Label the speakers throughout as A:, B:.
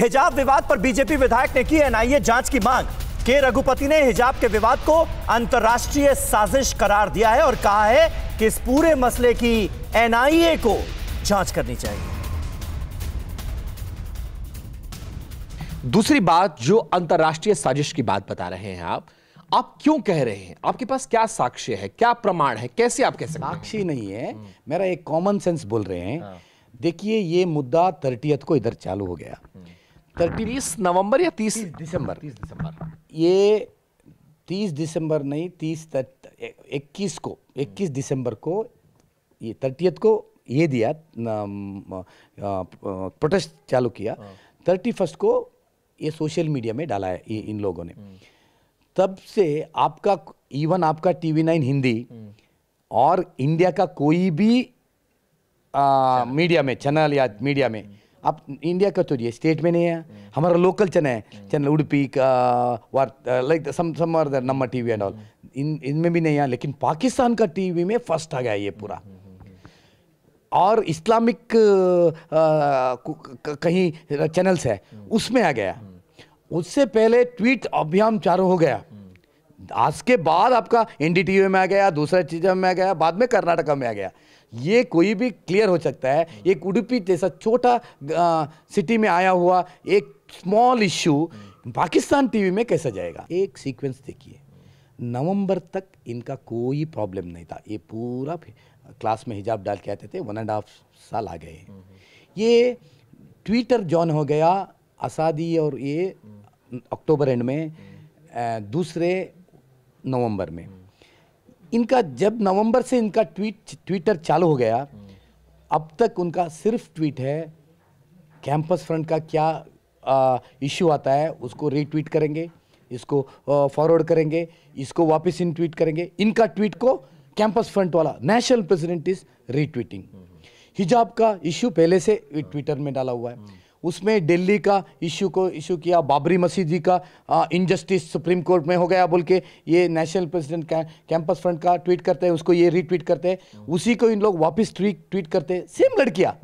A: हिजाब विवाद पर बीजेपी विधायक ने की एनआईए जांच की मांग के रघुपति ने हिजाब के विवाद को अंतर्राष्ट्रीय साजिश करार दिया है और कहा है कि इस पूरे मसले की एनआईए को जांच करनी चाहिए दूसरी बात जो अंतर्राष्ट्रीय साजिश की बात बता रहे हैं आप आप क्यों कह रहे हैं आपके पास क्या साक्ष्य है क्या प्रमाण है कैसे आप कह सकते साक्षी नहीं है मेरा एक कॉमन सेंस बोल रहे हैं हाँ। देखिए ये मुद्दा तरटियत को इधर चालू हो गया तीस नवंबर या तीस दिसंबर तीस दिसंबर ये तीस दिसंबर नहीं तीस इक्कीस को इक्कीस हम्म। दिसंबर को ये थर्टियथ को ये दिया प्रोटेस्ट चालू किया थर्टी हाँ। फर्स्ट को ये सोशल मीडिया में डाला है इन लोगों ने हम्म। तब से आपका इवन आपका टीवी नाइन हिंदी हम्म। और इंडिया का कोई भी आ, मीडिया में चैनल या मीडिया में अब इंडिया का तो ये स्टेट में नहीं है हमारा लोकल चैनल है चैनल उड़पी का like some some Namma T V and all इन इनमें भी नहीं है लेकिन पाकिस्तान का टीवी में फर्स्ट आ गया ये पूरा और इस्लामिक uh, uh, कहीं चैनल्स है उसमें आ गया उससे पहले ट्वीट अभियान चारों हो गया आज के बाद आपका एनडीटीवी में आ गया दूसरा चीज में आ गया बाद में कर्नाटका में आ गया ये कोई भी क्लियर हो सकता है एक उडुपी जैसा छोटा सिटी में आया हुआ एक स्मॉल इश्यू पाकिस्तान टीवी में कैसा जाएगा एक सीक्वेंस देखिए नवंबर तक इनका कोई प्रॉब्लम नहीं था ये पूरा क्लास में हिजाब डाल के आते थे वन एंड हाफ साल आ गए ये ट्विटर जॉन हो गया आसादी और ये अक्टूबर एंड में दूसरे नवंबर में इनका जब नवंबर से इनका ट्वीट ट्विटर चालू हो गया अब तक उनका सिर्फ ट्वीट है कैंपस फ्रंट का क्या इश्यू आता है उसको रीट्वीट करेंगे इसको फॉरवर्ड करेंगे इसको वापस इन ट्वीट करेंगे इनका ट्वीट को कैंपस फ्रंट वाला नेशनल प्रेसिडेंट इज रीट्वीटिंग हिजाब का इश्यू पहले से ट्विटर में डाला हुआ है उसमें दिल्ली का इशू को इशू किया बाबरी मस्जिद जी का इनजस्टिस सुप्रीम कोर्ट में हो गया बोल के ये नेशनल प्रेसिडेंट का कैंपस फ्रंट का ट्वीट करते हैं उसको ये रीट्वीट करते हैं उसी को इन लोग वापस ट्वीट ट्वीट करते हैं सेम लड़कियाँ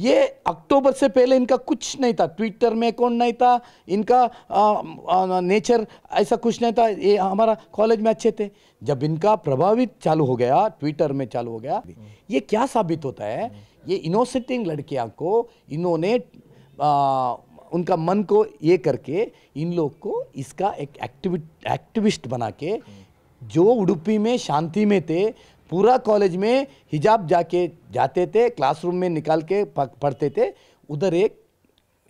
A: ये अक्टूबर से पहले इनका कुछ नहीं था ट्विटर में अकाउंट नहीं था इनका आ, आ, नेचर ऐसा कुछ नहीं था ये हमारा कॉलेज में अच्छे थे जब इनका प्रभावित चालू हो गया ट्विटर में चालू हो गया ये क्या साबित होता है ये इनोसेटिंग लड़कियाँ को इन्होंने उनका मन को ये करके इन लोग को इसका एक एक्टिविट एक्टिविस्ट बना के जो उडुपी में शांति में थे पूरा कॉलेज में हिजाब जाके जाते थे क्लासरूम में निकाल के पढ़ते थे उधर एक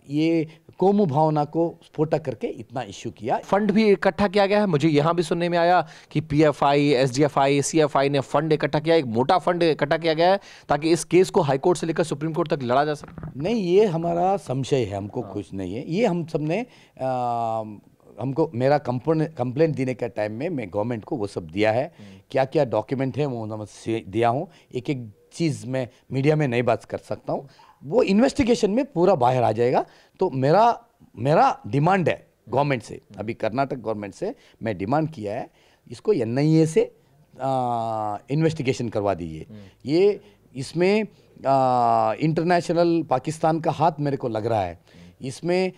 A: ये कोमु भावना को स्फोटक करके इतना इश्यू किया फंड भी इकट्ठा किया गया है मुझे यहाँ भी सुनने में आया कि पीएफआई एसडीएफआई सीएफआई ने फंड इकट्ठा किया एक मोटा फंड इकट्ठा किया गया है ताकि इस केस को हाईकोर्ट से लेकर सुप्रीम कोर्ट तक लड़ा जा सके नहीं ये हमारा संशय है हमको हाँ। कुछ नहीं है ये हम सब ने हमको मेरा कंप्लेन देने के टाइम में मैं गवर्नमेंट को वो सब दिया है हम्म। क्या क्या डॉक्यूमेंट है वो दिया हूँ एक एक चीज़ मैं मीडिया में नहीं बात कर सकता हूँ वो इन्वेस्टिगेशन में पूरा बाहर आ जाएगा तो मेरा मेरा डिमांड है गवर्नमेंट से अभी कर्नाटक गवर्नमेंट से मैं डिमांड किया है इसको एन से इन्वेस्टिगेशन करवा दीजिए हम्म। ये इसमें इंटरनेशनल पाकिस्तान का हाथ मेरे को लग रहा है हम्म। इसमें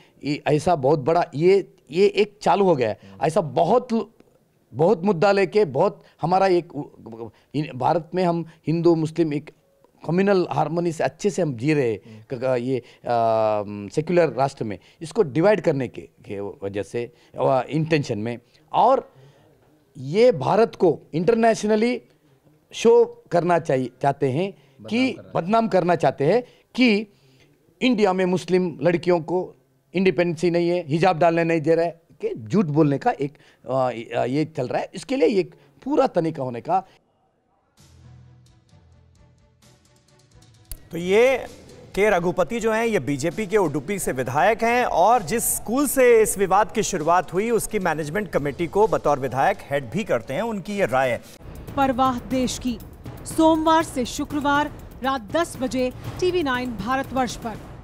A: ऐसा बहुत बड़ा ये ये एक चालू हो गया है हम्म। ऐसा बहुत बहुत मुद्दा लेके बहुत हमारा एक भारत में हम हिंदू मुस्लिम एक कम्युनल हारमोनी से अच्छे से हम जी रहे हम्म। ये सेक्युलर राष्ट्र में इसको डिवाइड करने के, के वजह से इंटेंशन में और ये भारत को इंटरनेशनली शो करना चाहिए चाहते हैं कि बदनाम करना चाहते हैं कि इंडिया में मुस्लिम लड़कियों को इंडिपेंडेंसी नहीं है हिजाब डालने नहीं दे रहा है के झूठ बोलने का एक आ, ये चल रहा है इसके लिए एक पूरा तरीका होने का तो ये के रघुपति जो हैं ये बीजेपी के उडुपी से विधायक हैं और जिस स्कूल से इस विवाद की शुरुआत हुई उसकी मैनेजमेंट कमेटी को बतौर विधायक हेड भी करते हैं उनकी ये राय है परवाह देश की सोमवार से शुक्रवार रात 10 बजे टीवी 9 भारतवर्ष पर